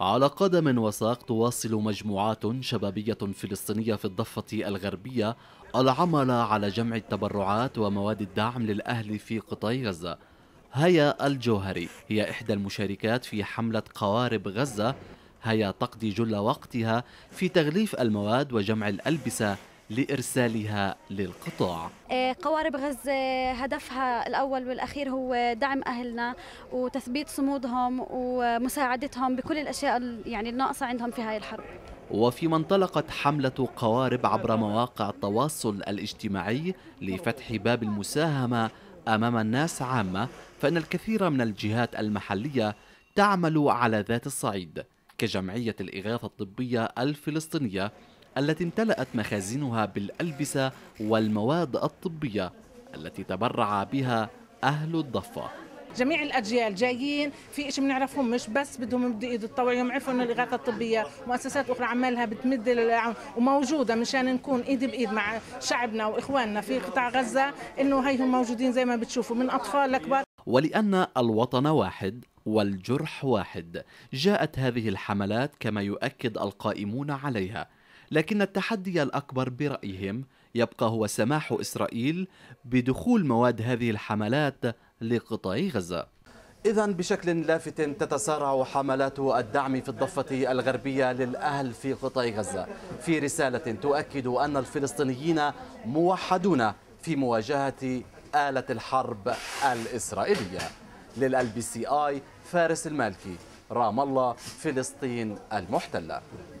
على قدم وساق تواصل مجموعات شبابية فلسطينية في الضفة الغربية العمل على جمع التبرعات ومواد الدعم للأهل في قطاع غزة هيا الجوهري هي إحدى المشاركات في حملة قوارب غزة هيا تقضي جل وقتها في تغليف المواد وجمع الألبسة لإرسالها للقطاع إيه، قوارب غزة هدفها الأول والأخير هو دعم أهلنا وتثبيت صمودهم ومساعدتهم بكل الأشياء يعني الناقصة عندهم في هاي الحرب وفيما انطلقت حملة قوارب عبر مواقع التواصل الاجتماعي لفتح باب المساهمة أمام الناس عامة فإن الكثير من الجهات المحلية تعمل على ذات الصعيد كجمعية الإغاثة الطبية الفلسطينية التي امتلأت مخازنها بالألبسة والمواد الطبية التي تبرع بها أهل الضفة جميع الاجيال جايين في شيء بنعرفهم مش بس بدهم يمدوا ايد الطوع يوم عرفوا انه الاغاثه الطبيه مؤسسات اخرى عمالها بتمد وموجوده مشان نكون ايد بايد مع شعبنا واخواننا في قطاع غزه انه هيهم موجودين زي ما بتشوفوا من اطفال لكبار ولان الوطن واحد والجرح واحد جاءت هذه الحملات كما يؤكد القائمون عليها لكن التحدي الأكبر برأيهم يبقى هو سماح إسرائيل بدخول مواد هذه الحملات لقطاع غزة إذا بشكل لافت تتسارع حملات الدعم في الضفة الغربية للأهل في قطاع غزة في رسالة تؤكد أن الفلسطينيين موحدون في مواجهة آلة الحرب الإسرائيلية للأل بي سي آي فارس المالكي رام الله فلسطين المحتله